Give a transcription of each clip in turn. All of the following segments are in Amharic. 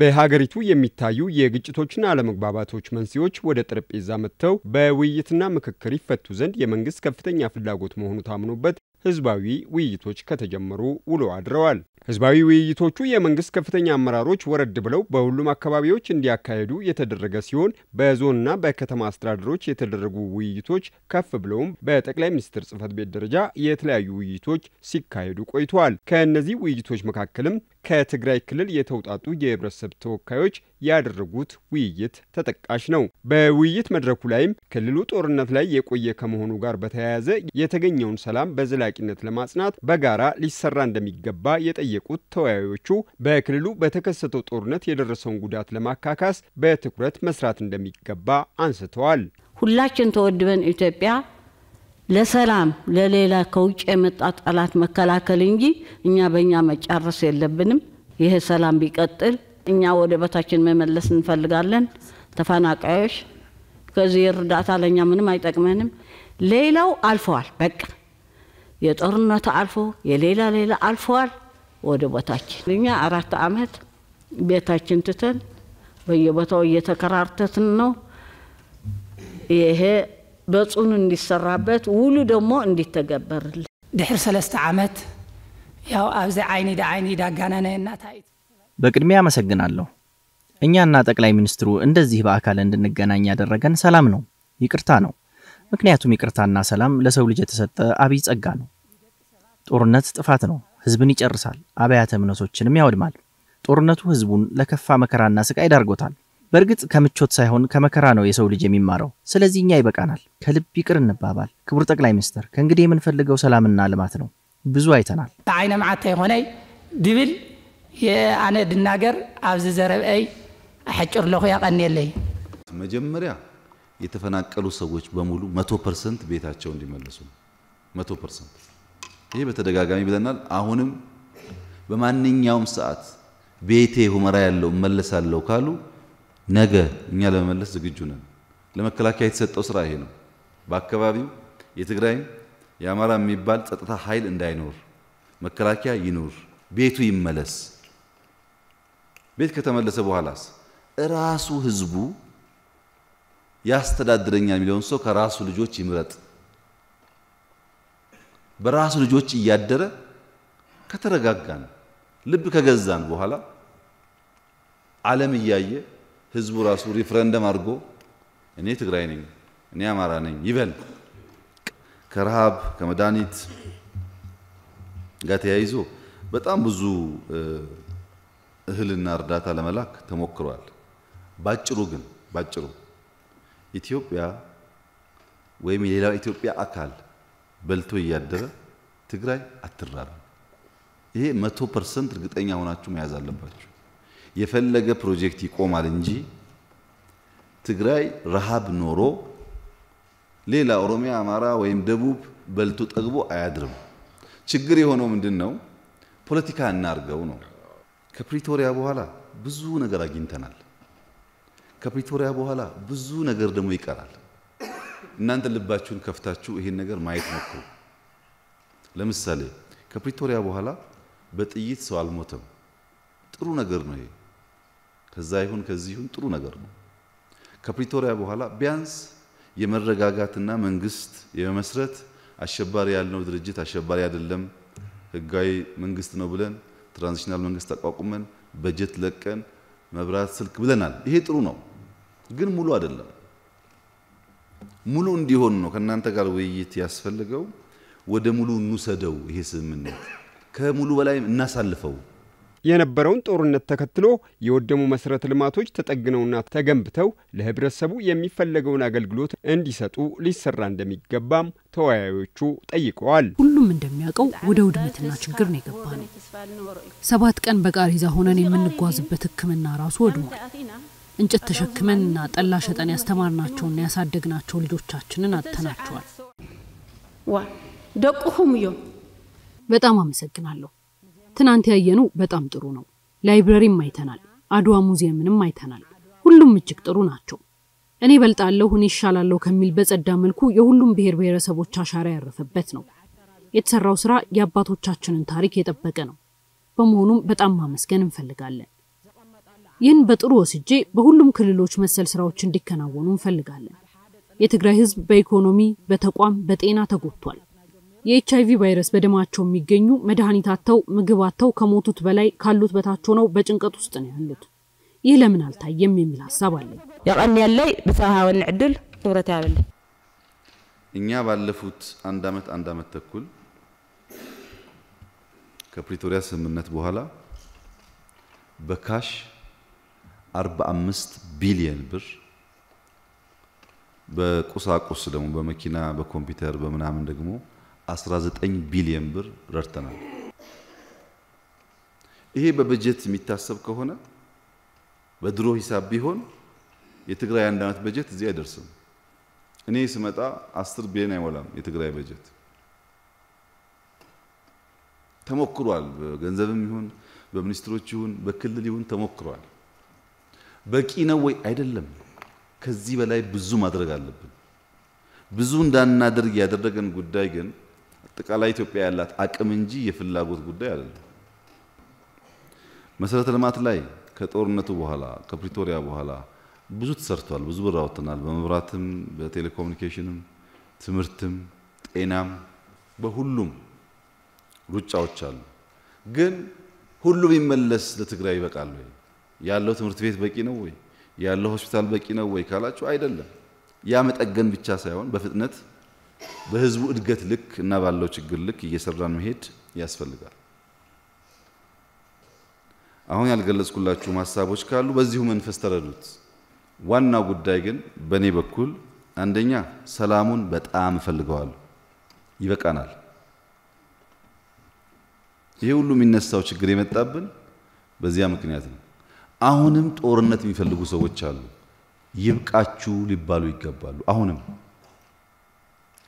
በሀገሪቱ የሚታዩ የግጭቶችና አለመግባባቶች መንስኤዎች ወደ ጠረጴዛ መጥተው በውይይትና ምክክር ይፈቱ ዘንድ የመንግስት ከፍተኛ ፍላጎት መሆኑ ታምኖበት ህዝባዊ ውይይቶች ከተጀመሩ ውሎ አድረዋል። ህዝባዊ ውይይቶቹ የመንግስት ከፍተኛ አመራሮች ወረድ ብለው በሁሉም አካባቢዎች እንዲያካሄዱ የተደረገ ሲሆን በዞንና በከተማ አስተዳደሮች የተደረጉ ውይይቶች ከፍ ብለውም በጠቅላይ ሚኒስትር ጽህፈት ቤት ደረጃ የተለያዩ ውይይቶች ሲካሄዱ ቆይተዋል። ከእነዚህ ውይይቶች መካከልም ከትግራይ ክልል የተውጣጡ የህብረተሰብ ተወካዮች ያደረጉት ውይይት ተጠቃሽ ነው። በውይይት መድረኩ ላይም ክልሉ ጦርነት ላይ የቆየ ከመሆኑ ጋር በተያያዘ የተገኘውን ሰላም በዘላቂነት ለማጽናት በጋራ ሊሰራ እንደሚገባ የጠየቁት ተወያዮቹ በክልሉ በተከሰተው ጦርነት የደረሰውን ጉዳት ለማካካስ በትኩረት መስራት እንደሚገባ አንስተዋል። ሁላችን ተወድበን ኢትዮጵያ ለሰላም ለሌላ ከውጭ የመጣ ጠላት መከላከል እንጂ እኛ በእኛ መጨረስ የለብንም። ይሄ ሰላም ቢቀጥል እኛ ወደ በታችን መመለስ እንፈልጋለን። ተፈናቃዮች ከዚህ እርዳታ ለእኛ ምንም አይጠቅመንም። ሌላው አልፈዋል። በቃ የጦርነት አልፎ የሌላ ሌላ አልፈዋል። ወደ ቦታችን እኛ አራት ዓመት ቤታችን ትተን በየቦታው እየተከራርተትን ነው ይሄ በጽኑ እንዲሰራበት ውሉ ደሞ እንዲተገበርል ድሕር ሰለስተ ዓመት ያው ኣብዚ ዓይኒ ዳ ዓይኒ ዳጋናነ እናታይት በቅድሚያ አመሰግናለሁ። እኛና ጠቅላይ ሚኒስትሩ እንደዚህ በአካል እንድንገናኝ ያደረገን ሰላም ነው፣ ይቅርታ ነው። ምክንያቱም ይቅርታና ሰላም ለሰው ልጅ የተሰጠ አብይ ጸጋ ነው። ጦርነት ጥፋት ነው፣ ህዝብን ይጨርሳል፣ አብያተ እምነቶችንም ያወድማል። ጦርነቱ ህዝቡን ለከፋ መከራና ስቃይ ዳርጎታል። በእርግጥ ከምቾት ሳይሆን ከመከራ ነው የሰው ልጅ የሚማረው። ስለዚህ እኛ ይበቃናል፣ ከልብ ይቅር እንባባል። ክቡር ጠቅላይ ሚኒስትር፣ ከእንግዲህ የምንፈልገው ሰላምና ልማት ነው። ብዙ አይተናል። ዓይነ መዓልታ የሆነ ድብል የአነ ድናገር አብዚ ዘረብአይ አሐጭር ለኹ ያቀኒየለይ መጀመሪያ የተፈናቀሉ ሰዎች በሙሉ መቶ ፐርሰንት ቤታቸው እንዲመለሱ ነው። መቶ ፐርሰንት ይህ በተደጋጋሚ ብለናል። አሁንም በማንኛውም ሰዓት ቤቴ ሁመራ ያለው እመለሳለሁ ካሉ ነገ እኛ ለመመለስ ዝግጁ ነን። ለመከላከያ የተሰጠው ስራ ይሄ ነው። በአካባቢው የትግራይም የአማራ የሚባል ጸጥታ ኃይል እንዳይኖር መከላከያ ይኑር፣ ቤቱ ይመለስ። ቤት ከተመለሰ በኋላስ እራሱ ህዝቡ ያስተዳድረኛል የሚለውን ሰው ከራሱ ልጆች ይምረጥ። በራሱ ልጆች እያደረ ከተረጋጋን ልብ ከገዛን በኋላ ዓለም እያየ ህዝቡ ራሱ ሪፍረንደም አድርጎ እኔ ትግራይ ነኝ፣ እኔ አማራ ነኝ ይበል። ከረሃብ ከመድኃኒት ጋር ተያይዞ በጣም ብዙ እህልና እርዳታ ለመላክ ተሞክሯል። ባጭሩ ግን ባጭሩ ኢትዮጵያ ወይም የሌላው ኢትዮጵያ አካል በልቶ እያደረ ትግራይ አትራብም። ይሄ መቶ ፐርሰንት እርግጠኛ ሆናችሁ መያዝ አለባችሁ። የፈለገ ፕሮጀክት ይቆማል እንጂ ትግራይ ረሃብ ኖሮ ሌላ ኦሮሚያ፣ አማራ ወይም ደቡብ በልቶ ጠግቦ አያድርም። ችግር የሆነው ምንድን ነው? ፖለቲካ እናርገው ነው። ከፕሪቶሪያ በኋላ ብዙ ነገር አግኝተናል። ከፕሪቶሪያ በኋላ ብዙ ነገር ደግሞ ይቀራል። እናንተ ልባችሁን ከፍታችሁ ይሄን ነገር ማየት ሞክሩ። ለምሳሌ ከፕሪቶሪያ በኋላ በጥይት ሰው አልሞተም። ጥሩ ነገር ነው ይሄ። ከዛ ይሁን ከዚህ ይሁን ጥሩ ነገር ነው። ከፕሪቶሪያ በኋላ ቢያንስ የመረጋጋትና መንግስት የመመስረት አሸባሪ ያልነው ድርጅት አሸባሪ አይደለም፣ ህጋዊ መንግስት ነው ብለን ትራንዚሽናል መንግስት አቋቁመን በጀት ለቀን መብራት፣ ስልክ ብለናል። ይሄ ጥሩ ነው፣ ግን ሙሉ አይደለም። ሙሉ እንዲሆን ነው ከእናንተ ጋር ውይይት ያስፈልገው። ወደ ሙሉ እንውሰደው። ይሄ ስምምነት ከሙሉ በላይ እናሳልፈው። የነበረውን ጦርነት ተከትሎ የወደሙ መሰረተ ልማቶች ተጠግነውና ተገንብተው ለህብረተሰቡ የሚፈለገውን አገልግሎት እንዲሰጡ ሊሰራ እንደሚገባም ተወያዮቹ ጠይቀዋል። ሁሉም እንደሚያውቀው ወደ ውድመትና ችግር ነው የገባ ነው። ሰባት ቀን በቃሬዛ ሆነን የምንጓዝበት ህክምና ራሱ ወድሟል። እንጨት ተሸክመንና ጠላ ሸጠን ያስተማርናቸውና ያሳደግናቸው ልጆቻችንን አጥተናቸዋል። ደቁሁም እዮም በጣም አመሰግናለሁ። ትናንት ያየነው በጣም ጥሩ ነው። ላይብረሪም አይተናል፣ አድዋ ሙዚየምንም አይተናል። ሁሉም እጅግ ጥሩ ናቸው። እኔ በልጣለሁ፣ እኔ ይሻላለሁ ከሚል በጸዳ መልኩ የሁሉም ብሔር ብሔረሰቦች አሻራ ያረፈበት ነው። የተሰራው ስራ የአባቶቻችንን ታሪክ የጠበቀ ነው። በመሆኑም በጣም ማመስገን እንፈልጋለን። ይህን በጥሩ ወስጄ በሁሉም ክልሎች መሰል ስራዎች እንዲከናወኑ እንፈልጋለን። የትግራይ ህዝብ በኢኮኖሚ፣ በተቋም፣ በጤና ተጎድቷል። የኤችአይቪ ቫይረስ በደማቸው የሚገኙ መድኃኒት አተው ምግብ አተው ከሞቱት በላይ ካሉት በታች ሆነው በጭንቀት ውስጥ ነው ያሉት። ይህ ለምን አልታየም የሚል ሀሳብ አለ። የቀን ያለይ ብሰሃወን ዕድል ንብረት ያበለ እኛ ባለፉት አንድ ዓመት አንድ ዓመት ተኩል ከፕሪቶሪያ ስምምነት በኋላ በካሽ 45 ቢሊየን ብር በቁሳቁስ ደግሞ በመኪና በኮምፒውተር በምናምን ደግሞ 19 ቢሊዮን ብር ረድተናል። ይሄ በበጀት የሚታሰብ ከሆነ በድሮ ሂሳብ ቢሆን የትግራይ አንድ ዓመት በጀት እዚህ አይደርስም። እኔ ስመጣ አስር ቢሊዮን አይሞላም የትግራይ በጀት ተሞክሯል። በገንዘብም ይሁን በሚኒስትሮች ይሁን በክልል ይሁን ተሞክሯል። በቂ ነው ወይ? አይደለም። ከዚህ በላይ ብዙ ማድረግ አለብን። ብዙ እንዳናደርግ ያደረገን ጉዳይ ግን አጠቃላይ ኢትዮጵያ ያላት አቅም እንጂ የፍላጎት ጉዳይ አይደለም። መሰረተ ልማት ላይ ከጦርነቱ በኋላ ከፕሪቶሪያ በኋላ ብዙ ተሰርቷል፣ ብዙ ብር አውጥተናል። በመብራትም፣ በቴሌኮሙኒኬሽንም፣ ትምህርትም፣ ጤናም በሁሉም ሩጫዎች አሉ። ግን ሁሉ ቢመለስ ለትግራይ ይበቃል ወይ? ያለው ትምህርት ቤት በቂ ነው ወይ? ያለው ሆስፒታል በቂ ነው ወይ ካላችሁ አይደለም። ያ መጠገን ብቻ ሳይሆን በፍጥነት በህዝቡ እድገት ልክ እና ባለው ችግር ልክ እየሰራን መሄድ ያስፈልጋል። አሁን ያልገለጽኩላችሁም ሀሳቦች ካሉ በዚሁ መንፈስ ተረዱት። ዋናው ጉዳይ ግን በእኔ በኩል አንደኛ ሰላሙን በጣም እፈልገዋለሁ፣ ይበቃናል። ይሄ ሁሉ የሚነሳው ችግር የመጣብን በዚያ ምክንያት ነው። አሁንም ጦርነት የሚፈልጉ ሰዎች አሉ። ይብቃችሁ ሊባሉ ይገባሉ። አሁንም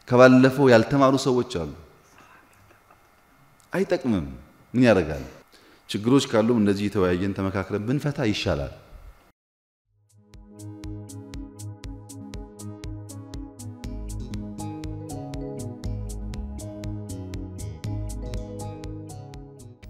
ከባለፈው ያልተማሩ ሰዎች አሉ። አይጠቅምም። ምን ያደርጋል? ችግሮች ካሉም እንደዚህ የተወያየን ተመካክረን ብንፈታ ይሻላል።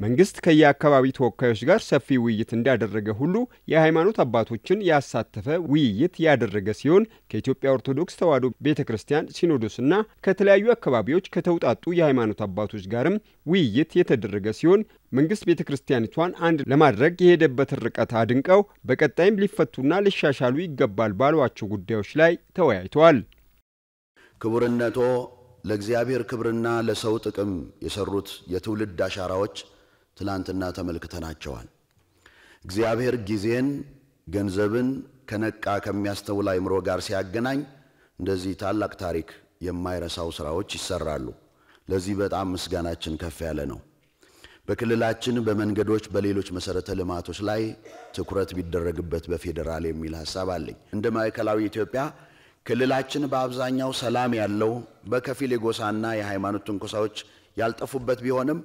መንግስት ከየአካባቢ ተወካዮች ጋር ሰፊ ውይይት እንዳደረገ ሁሉ የሃይማኖት አባቶችን ያሳተፈ ውይይት ያደረገ ሲሆን ከኢትዮጵያ ኦርቶዶክስ ተዋሕዶ ቤተ ክርስቲያን ሲኖዶስና ከተለያዩ አካባቢዎች ከተውጣጡ የሃይማኖት አባቶች ጋርም ውይይት የተደረገ ሲሆን መንግስት ቤተ ክርስቲያኒቷን አንድ ለማድረግ የሄደበትን ርቀት አድንቀው በቀጣይም ሊፈቱና ሊሻሻሉ ይገባል ባሏቸው ጉዳዮች ላይ ተወያይተዋል። ክቡርነቶ ለእግዚአብሔር ክብርና ለሰው ጥቅም የሰሩት የትውልድ አሻራዎች ትላንትና ተመልክተናቸዋል። እግዚአብሔር ጊዜን ገንዘብን ከነቃ ከሚያስተውል አይምሮ ጋር ሲያገናኝ እንደዚህ ታላቅ ታሪክ የማይረሳው ስራዎች ይሰራሉ። ለዚህ በጣም ምስጋናችን ከፍ ያለ ነው። በክልላችን በመንገዶች፣ በሌሎች መሰረተ ልማቶች ላይ ትኩረት ቢደረግበት በፌዴራል የሚል ሀሳብ አለኝ። እንደ ማዕከላዊ ኢትዮጵያ ክልላችን በአብዛኛው ሰላም ያለው በከፊል የጎሳና የሃይማኖት ትንኮሳዎች ያልጠፉበት ቢሆንም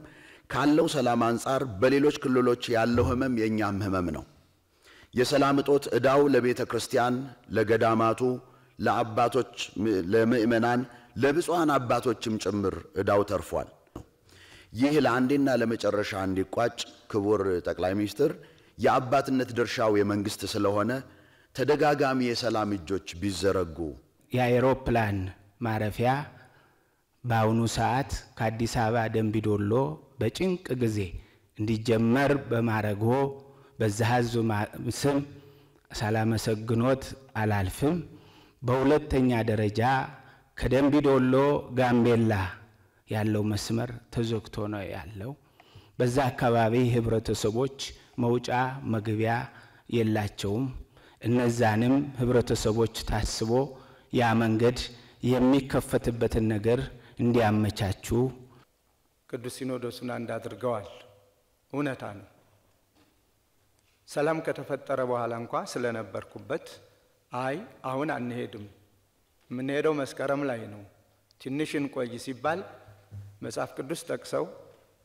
ካለው ሰላም አንጻር በሌሎች ክልሎች ያለው ህመም የእኛም ህመም ነው። የሰላም እጦት ዕዳው ለቤተ ክርስቲያን፣ ለገዳማቱ፣ ለአባቶች፣ ለምእመናን፣ ለብፁዓን አባቶችም ጭምር ዕዳው ተርፏል። ይህ ለአንዴና ለመጨረሻ እንዲቋጭ ክቡር ጠቅላይ ሚኒስትር የአባትነት ድርሻው የመንግስት ስለሆነ ተደጋጋሚ የሰላም እጆች ቢዘረጉ የአውሮፕላን ማረፊያ በአሁኑ ሰዓት ከአዲስ አበባ ደንቢዶሎ በጭንቅ ጊዜ እንዲጀመር በማድረግዎ በዛ ህዝብ ስም ሳላመሰግኖት አላልፍም። በሁለተኛ ደረጃ ከደንቢዶሎ ጋምቤላ ያለው መስመር ተዘግቶ ነው ያለው። በዛ አካባቢ ህብረተሰቦች መውጫ መግቢያ የላቸውም። እነዛንም ህብረተሰቦች ታስቦ ያ መንገድ የሚከፈትበትን ነገር እንዲያመቻችሁ? ቅዱስ ሲኖዶሱን አንድ አድርገዋል። እውነታ ነው። ሰላም ከተፈጠረ በኋላ እንኳ ስለነበርኩበት አይ አሁን አንሄድም፣ የምንሄደው መስከረም ላይ ነው፣ ትንሽ እንቆይ ሲባል መጽሐፍ ቅዱስ ጠቅሰው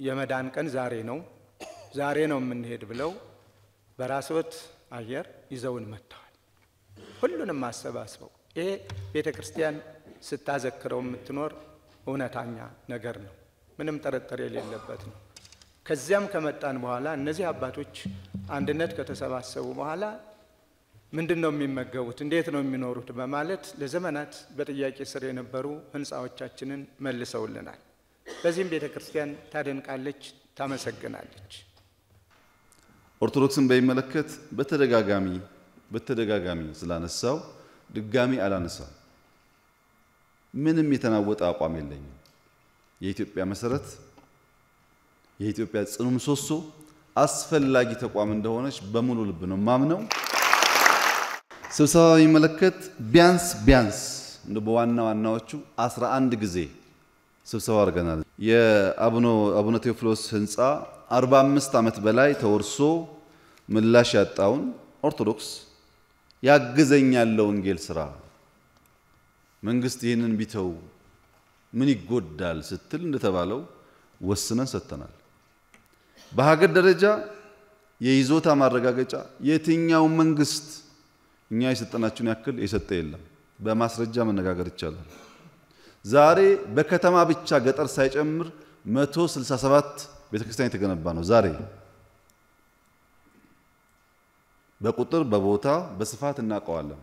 የመዳን ቀን ዛሬ ነው፣ ዛሬ ነው የምንሄድ ብለው በራስወት አየር ይዘውን መጥተዋል። ሁሉንም አሰባስበው ይሄ ቤተ ክርስቲያን ስታዘክረው የምትኖር እውነተኛ ነገር ነው። ምንም ጥርጥር የሌለበት ነው። ከዚያም ከመጣን በኋላ እነዚህ አባቶች አንድነት ከተሰባሰቡ በኋላ ምንድን ነው የሚመገቡት፣ እንዴት ነው የሚኖሩት በማለት ለዘመናት በጥያቄ ስር የነበሩ ህንፃዎቻችንን መልሰውልናል። በዚህም ቤተ ክርስቲያን ታደንቃለች፣ ታመሰግናለች። ኦርቶዶክስን በሚመለከት በተደጋጋሚ በተደጋጋሚ ስላነሳው ድጋሚ አላነሳው። ምንም የተናወጠ አቋም የለኝም። የኢትዮጵያ መሰረት፣ የኢትዮጵያ ጽኑ ምሰሶ፣ አስፈላጊ ተቋም እንደሆነች በሙሉ ልብ ነው ማምነው። ስብሰባ የሚመለከት ቢያንስ ቢያንስ እንደ በዋና ዋናዎቹ 11 ጊዜ ስብሰባ አድርገናል። የአቡነ ቴዎፍሎስ ህንፃ 45 ዓመት በላይ ተወርሶ ምላሽ ያጣውን ኦርቶዶክስ ያግዘኛል ለወንጌል ስራ መንግስት ይህንን ቢተው ምን ይጎዳል ስትል እንደተባለው ወስነን ሰጥተናል። በሀገር ደረጃ የይዞታ ማረጋገጫ የትኛው መንግስት እኛ የሰጠናችሁን ያክል የሰጠ የለም። በማስረጃ መነጋገር ይቻላል። ዛሬ በከተማ ብቻ ገጠር ሳይጨምር 167 ቤተክርስቲያን የተገነባ ነው። ዛሬ በቁጥር በቦታ በስፋት እናውቀዋለን።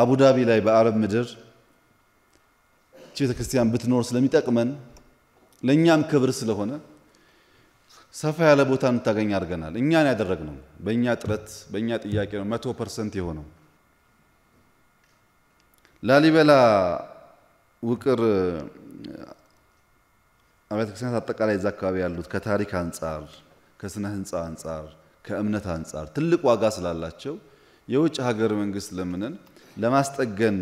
አቡዳቢ ላይ በአረብ ምድር ቤተ ክርስቲያን ብትኖር ስለሚጠቅመን ለእኛም ክብር ስለሆነ ሰፋ ያለ ቦታ እንታገኝ አድርገናል። እኛን ያደረግነው በእኛ ጥረት በእኛ ጥያቄ ነው መቶ ፐርሰንት የሆነው። ላሊበላ ውቅር አብያተ ክርስቲያናት አጠቃላይ እዛ አካባቢ ያሉት ከታሪክ አንጻር፣ ከስነ ህንፃ አንጻር፣ ከእምነት አንጻር ትልቅ ዋጋ ስላላቸው የውጭ ሀገር መንግስት ለምንን ለማስጠገን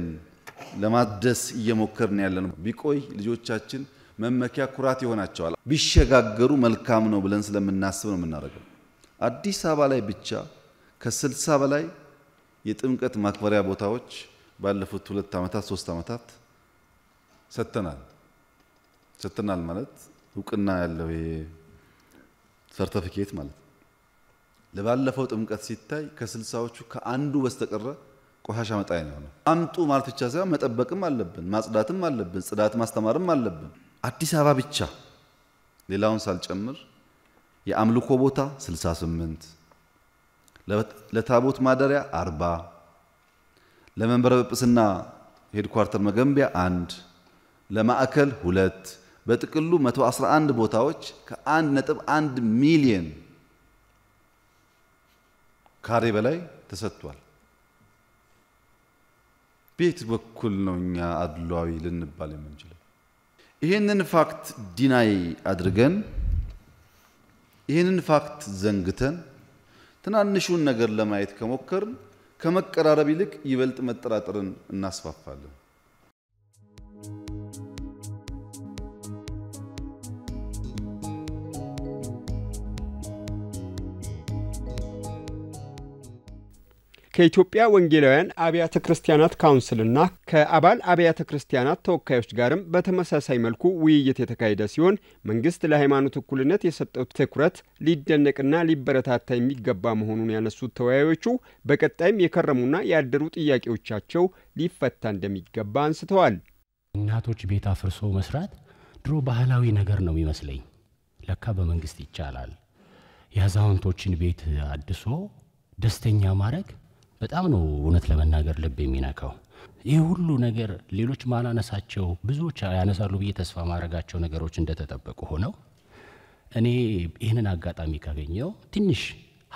ለማደስ እየሞከርን ያለ ነው። ቢቆይ ልጆቻችን መመኪያ ኩራት ይሆናቸዋል። ቢሸጋገሩ መልካም ነው ብለን ስለምናስብ ነው የምናደርገው። አዲስ አበባ ላይ ብቻ ከስልሳ በላይ የጥምቀት ማክበሪያ ቦታዎች ባለፉት ሁለት ዓመታት ሶስት ዓመታት ሰጥተናል። ሰጥተናል ማለት እውቅና ያለው ሰርተፊኬት ማለት ነው። ለባለፈው ጥምቀት ሲታይ ከስልሳዎቹ ከአንዱ በስተቀረ ቆሻሻ መጣ ነው የሆነው። አምጡ ማለት ብቻ ሳይሆን መጠበቅም አለብን፣ ማጽዳትም አለብን፣ ጽዳት ማስተማርም አለብን። አዲስ አበባ ብቻ ሌላውን ሳልጨምር የአምልኮ ቦታ 68 ለታቦት ማደሪያ 40 ለመንበረ ጵጵስና ሄድኳርተር መገንቢያ አንድ ለማዕከል ሁለት በጥቅሉ 111 ቦታዎች ከ ነጥብ አንድ ሚሊየን ካሬ በላይ ተሰጥቷል። ቤት በኩል ነው እኛ አድሏዊ ልንባል የምንችለው? ይህንን ፋክት ዲናይ አድርገን ይህንን ፋክት ዘንግተን ትናንሹን ነገር ለማየት ከሞከርን ከመቀራረብ ይልቅ ይበልጥ መጠራጠርን እናስፋፋለን። ከኢትዮጵያ ወንጌላውያን አብያተ ክርስቲያናት ካውንስልና ከአባል አብያተ ክርስቲያናት ተወካዮች ጋርም በተመሳሳይ መልኩ ውይይት የተካሄደ ሲሆን መንግስት ለሃይማኖት እኩልነት የሰጠው ትኩረት ሊደነቅና ሊበረታታ የሚገባ መሆኑን ያነሱት ተወያዮቹ በቀጣይም የከረሙና ያደሩ ጥያቄዎቻቸው ሊፈታ እንደሚገባ አንስተዋል። እናቶች ቤት አፍርሶ መስራት ድሮ ባህላዊ ነገር ነው የሚመስለኝ። ለካ በመንግስት ይቻላል። የአዛውንቶችን ቤት አድሶ ደስተኛ ማድረግ በጣም ነው እውነት ለመናገር ልብ የሚነካው። ይህ ሁሉ ነገር ሌሎች ማላነሳቸው ብዙዎች ያነሳሉ ብዬ ተስፋ ማድረጋቸው ነገሮች እንደተጠበቁ ሆነው እኔ ይህንን አጋጣሚ ካገኘው ትንሽ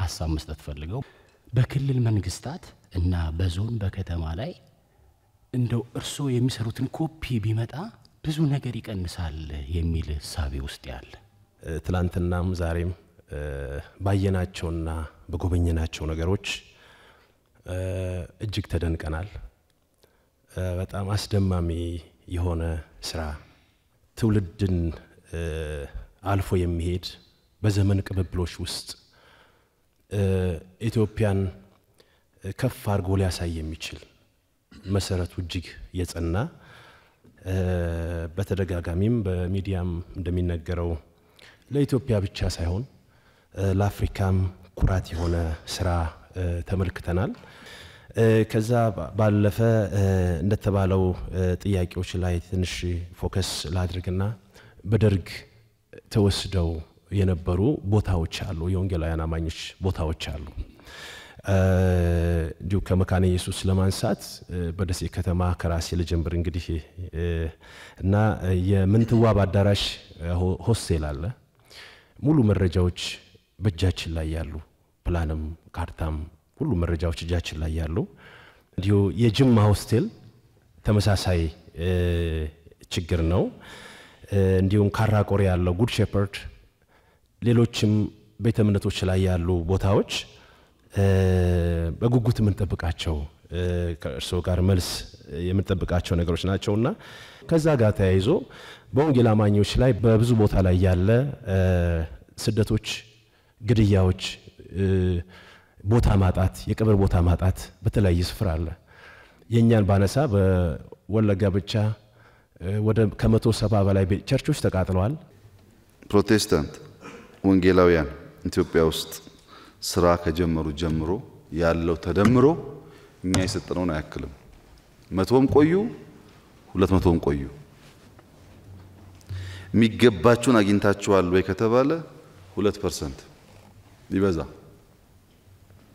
ሀሳብ መስጠት ፈልገው በክልል መንግስታት እና በዞን በከተማ ላይ እንደው እርስዎ የሚሰሩትን ኮፒ ቢመጣ ብዙ ነገር ይቀንሳል የሚል እሳቤ ውስጥ ያለ ትላንትናም ዛሬም ባየናቸውና በጎበኘናቸው ነገሮች እጅግ ተደንቀናል። በጣም አስደማሚ የሆነ ስራ ትውልድን አልፎ የሚሄድ በዘመን ቅብብሎች ውስጥ ኢትዮጵያን ከፍ አድርጎ ሊያሳይ የሚችል መሰረቱ እጅግ የጸና በተደጋጋሚም በሚዲያም እንደሚነገረው ለኢትዮጵያ ብቻ ሳይሆን ለአፍሪካም ኩራት የሆነ ስራ ተመልክተናል። ከዛ ባለፈ እንደተባለው ጥያቄዎች ላይ ትንሽ ፎከስ ላድርግና በደርግ ተወስደው የነበሩ ቦታዎች አሉ፣ የወንጌላውያን አማኞች ቦታዎች አሉ። እንዲሁ ከመካነ ኢየሱስ ለማንሳት በደሴ ከተማ ከራሴ ልጀምር እንግዲህ እና የምንትዋብ አዳራሽ ሆስቴል አለ። ሙሉ መረጃዎች በእጃችን ላይ ያሉ ፕላንም ካርታም ሁሉ መረጃዎች እጃችን ላይ ያሉ። እንዲሁ የጅማ ሆስቴል ተመሳሳይ ችግር ነው። እንዲሁም ካራ ያለው ጉድ ሼፐርድ፣ ሌሎችም ቤተ እምነቶች ላይ ያሉ ቦታዎች በጉጉት የምንጠብቃቸው ከእርስዎ ጋር መልስ የምንጠብቃቸው ነገሮች እና ከዛ ጋር ተያይዞ በወንጌል አማኞች ላይ በብዙ ቦታ ላይ ያለ ስደቶች፣ ግድያዎች ቦታ ማጣት፣ የቀብር ቦታ ማጣት በተለያየ ስፍራ አለ። የእኛን ባነሳ በወለጋ ብቻ ወደ ከመቶ ሰባ በላይ ቸርቾች ተቃጥለዋል። ፕሮቴስታንት ወንጌላውያን ኢትዮጵያ ውስጥ ስራ ከጀመሩ ጀምሮ ያለው ተደምሮ እኛ የሰጠነውን አያክልም። መቶም ቆዩ ሁለት መቶም ቆዩ። የሚገባችሁን አግኝታችኋል ወይ ከተባለ ሁለት ፐርሰንት ይበዛ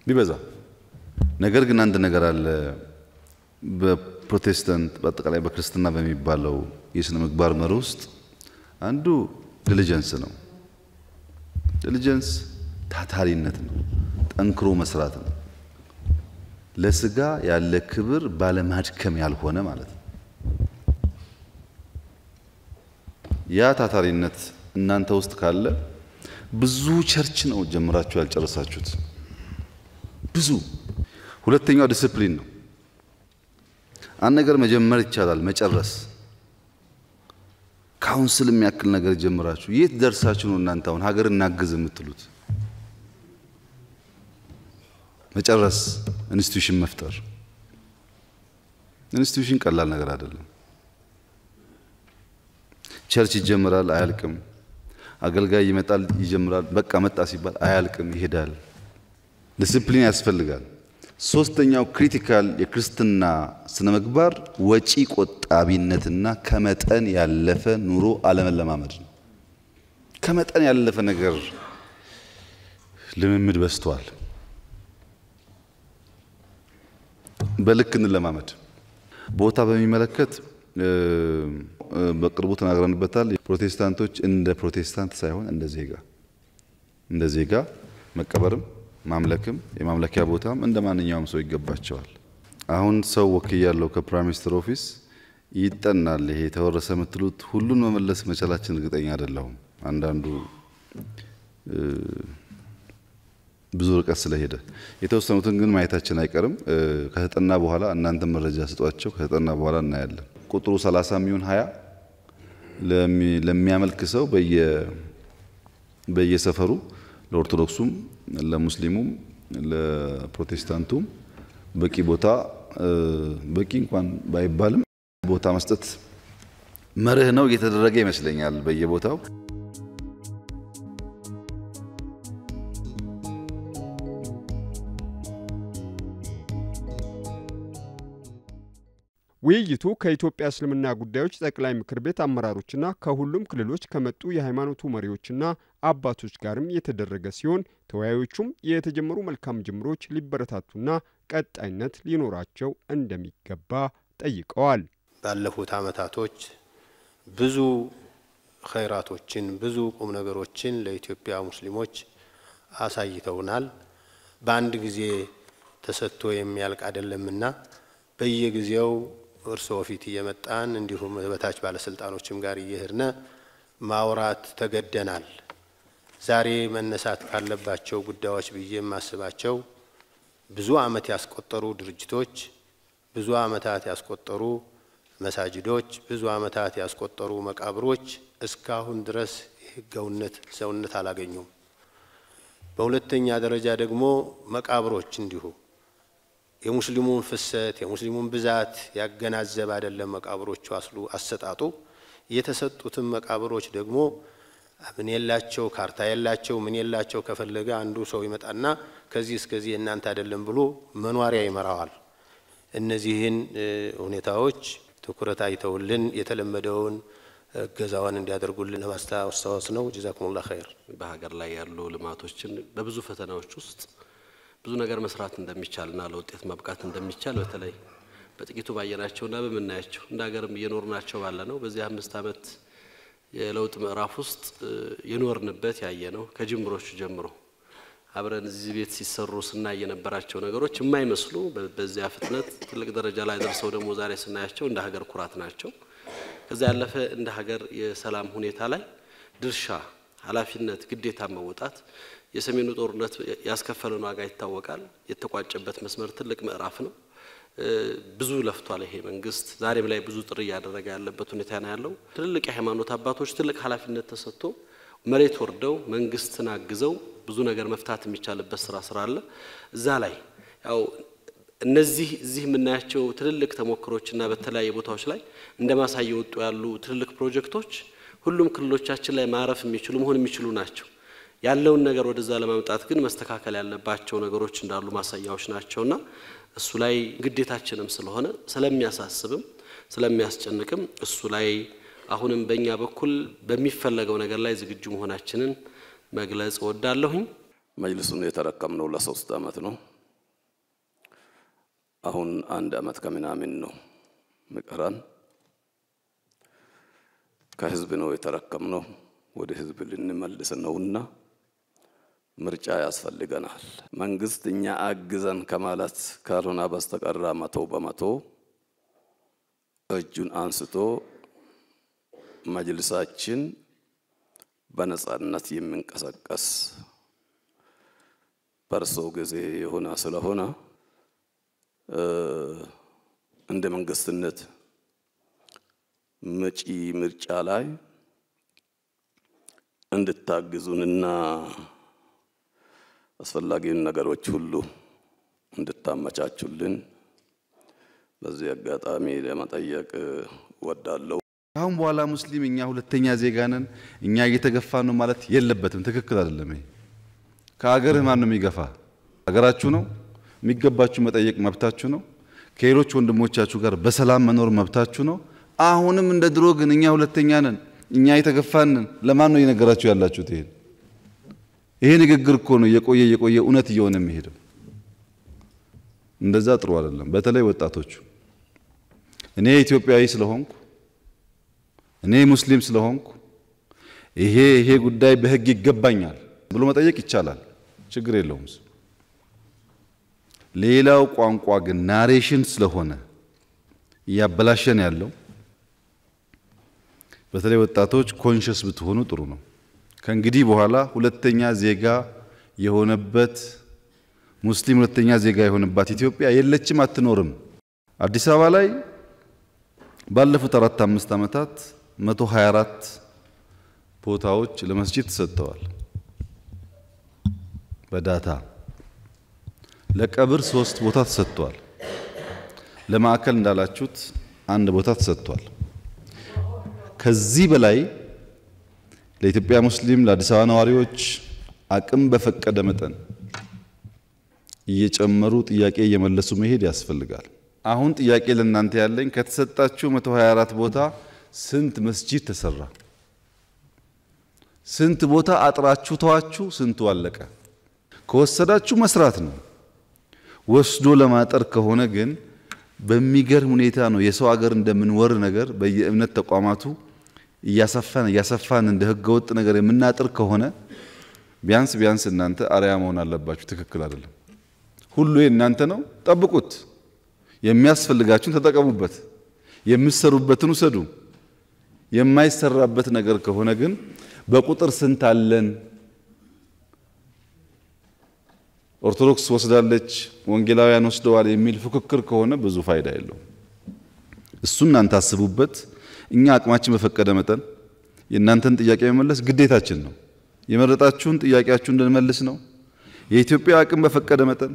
ቢበዛ። ነገር ግን አንድ ነገር አለ። በፕሮቴስታንት በአጠቃላይ በክርስትና በሚባለው የስነ ምግባር መር ውስጥ አንዱ ዲሊጀንስ ነው። ዲሊጀንስ ታታሪነት ነው፣ ጠንክሮ መስራት ነው። ለስጋ ያለ ክብር ባለማድከም ያልሆነ ማለት ነው። ያ ታታሪነት እናንተ ውስጥ ካለ ብዙ ቸርች ነው ጀምራችሁ ያልጨረሳችሁት። ብዙ። ሁለተኛው ዲስፕሊን ነው። አንድ ነገር መጀመር ይቻላል፣ መጨረስ ካውንስል የሚያክል ነገር ጀምራችሁ የት ደርሳችሁ ነው እናንተ አሁን ሀገር እናግዝ የምትሉት? መጨረስ፣ ኢንስቲትዩሽን መፍጠር። ኢንስቲትዩሽን ቀላል ነገር አይደለም። ቸርች ይጀምራል፣ አያልቅም። አገልጋይ ይመጣል፣ ይጀምራል። በቃ መጣ ሲባል አያልቅም፣ ይሄዳል። ዲስፕሊን ያስፈልጋል። ሶስተኛው ክሪቲካል የክርስትና ስነ ምግባር ወጪ ቆጣቢነትና ከመጠን ያለፈ ኑሮ አለመለማመድ ነው። ከመጠን ያለፈ ነገር ልምምድ በስተዋል። በልክ እንለማመድ። ቦታ በሚመለከት በቅርቡ ተናግረንበታል። ፕሮቴስታንቶች እንደ ፕሮቴስታንት ሳይሆን እንደ ዜጋ እንደ ዜጋ መቀበርም ማምለክም የማምለኪያ ቦታም እንደ ማንኛውም ሰው ይገባቸዋል። አሁን ሰው ወክያለሁ ከፕራይም ሚኒስትር ኦፊስ ይጠናል። ይሄ የተወረሰ የምትሉት ሁሉን መመለስ መቻላችን እርግጠኛ አይደለሁም። አንዳንዱ ብዙ ርቀት ስለሄደ የተወሰኑትን ግን ማየታችን አይቀርም። ከተጠና በኋላ እናንተ መረጃ ስጧቸው። ከተጠና በኋላ እናያለን። ቁጥሩ 30 የሚሆን 20 ለሚያመልክ ሰው በየሰፈሩ ለኦርቶዶክሱም፣ ለሙስሊሙም፣ ለፕሮቴስታንቱም በቂ ቦታ በቂ እንኳን ባይባልም ቦታ መስጠት መርህ ነው እየተደረገ ይመስለኛል በየቦታው ውይይቱ ከኢትዮጵያ እስልምና ጉዳዮች ጠቅላይ ምክር ቤት አመራሮችና ከሁሉም ክልሎች ከመጡ የሃይማኖቱ መሪዎችና አባቶች ጋርም የተደረገ ሲሆን ተወያዮቹም የተጀመሩ መልካም ጅምሮች ሊበረታቱና ቀጣይነት ሊኖራቸው እንደሚገባ ጠይቀዋል። ባለፉት ዓመታቶች ብዙ ኸይራቶችን ብዙ ቁም ነገሮችን ለኢትዮጵያ ሙስሊሞች አሳይተውናል። በአንድ ጊዜ ተሰጥቶ የሚያልቅ አይደለምና በየጊዜው እርስዎ ፊት እየመጣን እንዲሁም በታች ባለስልጣኖችም ጋር እየሄድን ማውራት ተገደናል። ዛሬ መነሳት ካለባቸው ጉዳዮች ብዬ የማስባቸው ብዙ ዓመት ያስቆጠሩ ድርጅቶች፣ ብዙ ዓመታት ያስቆጠሩ መሳጅዶች፣ ብዙ ዓመታት ያስቆጠሩ መቃብሮች እስካሁን ድረስ የህጋዊነት ሰውነት አላገኙም። በሁለተኛ ደረጃ ደግሞ መቃብሮች እንዲሁ የሙስሊሙን ፍሰት የሙስሊሙን ብዛት ያገናዘበ አይደለም። መቃብሮቹ አስሉ አሰጣጡ የተሰጡትም መቃብሮች ደግሞ ምን የላቸው ካርታ የላቸው ምን የላቸው። ከፈለገ አንዱ ሰው ይመጣና ከዚህ እስከዚህ እናንተ አይደለም ብሎ መኗሪያ ይመራዋል። እነዚህን ሁኔታዎች ትኩረት አይተውልን የተለመደውን እገዛዋን እንዲያደርጉልን ለማስታወስ ነው። ጀዛኩሙላህ ኸይር። በሀገር ላይ ያሉ ልማቶችን በብዙ ፈተናዎች ውስጥ ብዙ ነገር መስራት እንደሚቻልና ለውጤት ማብቃት እንደሚቻል በተለይ በጥቂቱ ባየናቸውና በምናያቸው እንደ ሀገርም እየኖርናቸው ባለ ነው። በዚህ አምስት ዓመት የለውጥ ምዕራፍ ውስጥ የኖርንበት ያየ ነው። ከጅምሮቹ ጀምሮ አብረን እዚህ ቤት ሲሰሩ ስናይ የነበራቸው ነገሮች የማይመስሉ በዚያ ፍጥነት ትልቅ ደረጃ ላይ ደርሰው ደግሞ ዛሬ ስናያቸው እንደ ሀገር ኩራት ናቸው። ከዚያ ያለፈ እንደ ሀገር የሰላም ሁኔታ ላይ ድርሻ ኃላፊነት፣ ግዴታ መወጣት የሰሜኑ ጦርነት ያስከፈለን ዋጋ ይታወቃል። የተቋጨበት መስመር ትልቅ ምዕራፍ ነው። ብዙ ለፍቷል ይሄ መንግስት። ዛሬም ላይ ብዙ ጥሪ እያደረገ ያለበት ሁኔታ ነው ያለው። ትልልቅ የሃይማኖት አባቶች ትልቅ ኃላፊነት ተሰጥቶ መሬት ወርደው መንግስትን አግዘው ብዙ ነገር መፍታት የሚቻልበት ስራ ስራ አለ። እዛ ላይ ያው እነዚህ እዚህ የምናያቸው ትልልቅ ተሞክሮችና በተለያየ ቦታዎች ላይ እንደ ማሳያ ወጡ ያሉ ትልልቅ ፕሮጀክቶች ሁሉም ክልሎቻችን ላይ ማረፍ የሚችሉ መሆን የሚችሉ ናቸው። ያለውን ነገር ወደዛ ለማምጣት ግን መስተካከል ያለባቸው ነገሮች እንዳሉ ማሳያዎች ናቸውና እሱ ላይ ግዴታችንም ስለሆነ ስለሚያሳስብም ስለሚያስጨንቅም እሱ ላይ አሁንም በእኛ በኩል በሚፈለገው ነገር ላይ ዝግጁ መሆናችንን መግለጽ እወዳለሁኝ። መጅልሱን የተረከምነው ለሶስት ዓመት ነው። አሁን አንድ ዓመት ከምናምን ነው ምቀራን። ከህዝብ ነው የተረከምነው፣ ወደ ህዝብ ልንመልስ ነውና ምርጫ ያስፈልገናል። መንግስት እኛ አግዘን ከማለት ካልሆነ በስተቀራ መቶ በመቶ እጁን አንስቶ መጅልሳችን በነጻነት የሚንቀሳቀስ በርሶ ጊዜ የሆነ ስለሆነ እንደ መንግስትነት መጪ ምርጫ ላይ እንድታግዙንና አስፈላጊውን ነገሮች ሁሉ እንድታመቻቹልን በዚህ አጋጣሚ ለመጠየቅ ወዳለው። አሁን በኋላ ሙስሊም እኛ ሁለተኛ ዜጋ ነን፣ እኛ እየተገፋ ነው ማለት የለበትም። ትክክል አይደለም። ከሀገር ከሀገርህ ማን ነው የሚገፋ? ሀገራችሁ ነው። የሚገባችሁ መጠየቅ መብታችሁ ነው። ከሌሎች ወንድሞቻችሁ ጋር በሰላም መኖር መብታችሁ ነው። አሁንም እንደ ድሮ ግን እኛ ሁለተኛ ነን፣ እኛ የተገፋንን ለማን ነው እየነገራችሁ ያላችሁት ይሄን? ይሄ ንግግር እኮ ነው የቆየ የቆየ እውነት እየሆነ የሚሄደው። እንደዛ ጥሩ አይደለም። በተለይ ወጣቶቹ እኔ ኢትዮጵያዊ ስለሆንኩ እኔ ሙስሊም ስለሆንኩ ይሄ ይሄ ጉዳይ በህግ ይገባኛል ብሎ መጠየቅ ይቻላል፣ ችግር የለውም። ሌላው ቋንቋ ግን ናሬሽን ስለሆነ እያበላሸን ያለው በተለይ ወጣቶች ኮንሽስ ብትሆኑ ጥሩ ነው። ከእንግዲህ በኋላ ሁለተኛ ዜጋ የሆነበት ሙስሊም ሁለተኛ ዜጋ የሆነባት ኢትዮጵያ የለችም፣ አትኖርም። አዲስ አበባ ላይ ባለፉት አራት አምስት ዓመታት 124 ቦታዎች ለመስጂድ ተሰጥተዋል። በዳታ ለቀብር ሶስት ቦታ ተሰጥቷል። ለማዕከል እንዳላችሁት አንድ ቦታ ተሰጥቷል። ከዚህ በላይ ለኢትዮጵያ ሙስሊም፣ ለአዲስ አበባ ነዋሪዎች አቅም በፈቀደ መጠን እየጨመሩ ጥያቄ እየመለሱ መሄድ ያስፈልጋል። አሁን ጥያቄ ለእናንተ ያለኝ ከተሰጣችሁ 124 ቦታ ስንት መስጂድ ተሰራ? ስንት ቦታ አጥራችሁ ተዋችሁ? ስንቱ አለቀ? ከወሰዳችሁ መስራት ነው። ወስዶ ለማጠር ከሆነ ግን በሚገርም ሁኔታ ነው የሰው ሀገር እንደምንወር ነገር በየእምነት ተቋማቱ እያሰፋን እያሰፋን እንደ ህገወጥ ነገር የምናጥር ከሆነ ቢያንስ ቢያንስ እናንተ አርያ መሆን አለባችሁ። ትክክል አይደለም። ሁሉ እናንተ ነው፣ ጠብቁት። የሚያስፈልጋችሁን ተጠቀሙበት። የምትሰሩበትን ውሰዱ። የማይሰራበት ነገር ከሆነ ግን በቁጥር ስንት አለን? ኦርቶዶክስ ወስዳለች፣ ወንጌላውያን ወስደዋል የሚል ፉክክር ከሆነ ብዙ ፋይዳ የለውም። እሱ እናንተ አስቡበት። እኛ አቅማችን በፈቀደ መጠን የእናንተን ጥያቄ መመለስ ግዴታችን ነው። የመረጣችሁን ጥያቄያችሁ እንድንመልስ ነው። የኢትዮጵያ አቅም በፈቀደ መጠን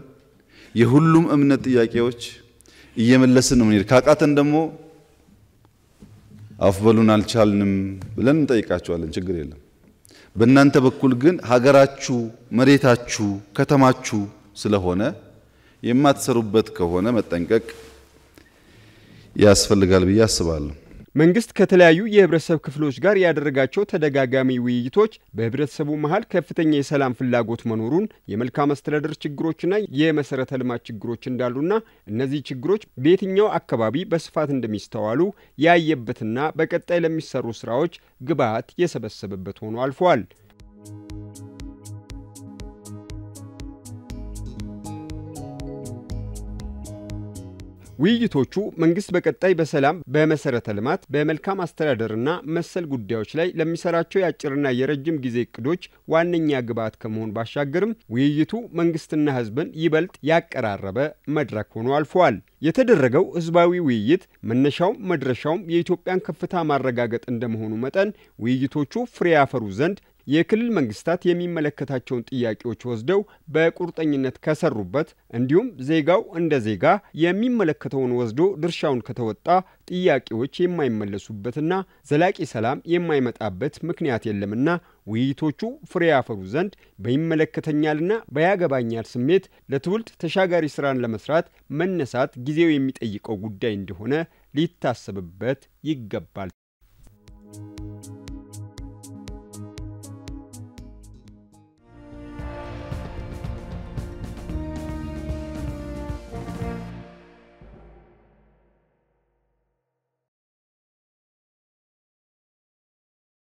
የሁሉም እምነት ጥያቄዎች እየመለስን ነው ምንሄድ። ካቃተን ደግሞ አፍበሉን አልቻልንም ብለን እንጠይቃቸዋለን። ችግር የለም። በእናንተ በኩል ግን ሀገራችሁ፣ መሬታችሁ፣ ከተማችሁ ስለሆነ የማትሰሩበት ከሆነ መጠንቀቅ ያስፈልጋል ብዬ አስባለሁ። መንግስት ከተለያዩ የህብረተሰብ ክፍሎች ጋር ያደረጋቸው ተደጋጋሚ ውይይቶች በህብረተሰቡ መሀል ከፍተኛ የሰላም ፍላጎት መኖሩን የመልካም አስተዳደር ችግሮችና የመሰረተ ልማት ችግሮች እንዳሉና እነዚህ ችግሮች በየትኛው አካባቢ በስፋት እንደሚስተዋሉ ያየበትና በቀጣይ ለሚሰሩ ስራዎች ግብዓት የሰበሰበበት ሆኖ አልፏል። ውይይቶቹ መንግስት በቀጣይ በሰላም፣ በመሰረተ ልማት፣ በመልካም አስተዳደርና መሰል ጉዳዮች ላይ ለሚሰራቸው የአጭርና የረጅም ጊዜ እቅዶች ዋነኛ ግብዓት ከመሆን ባሻገርም ውይይቱ መንግስትና ህዝብን ይበልጥ ያቀራረበ መድረክ ሆኖ አልፈዋል። የተደረገው ህዝባዊ ውይይት መነሻውም መድረሻውም የኢትዮጵያን ከፍታ ማረጋገጥ እንደመሆኑ መጠን ውይይቶቹ ፍሬ ያፈሩ ዘንድ የክልል መንግስታት የሚመለከታቸውን ጥያቄዎች ወስደው በቁርጠኝነት ከሰሩበት እንዲሁም ዜጋው እንደ ዜጋ የሚመለከተውን ወስዶ ድርሻውን ከተወጣ ጥያቄዎች የማይመለሱበትና ዘላቂ ሰላም የማይመጣበት ምክንያት የለምና ውይይቶቹ ፍሬ ያፈሩ ዘንድ በይመለከተኛልና በያገባኛል ስሜት ለትውልድ ተሻጋሪ ስራን ለመስራት መነሳት ጊዜው የሚጠይቀው ጉዳይ እንደሆነ ሊታሰብበት ይገባል።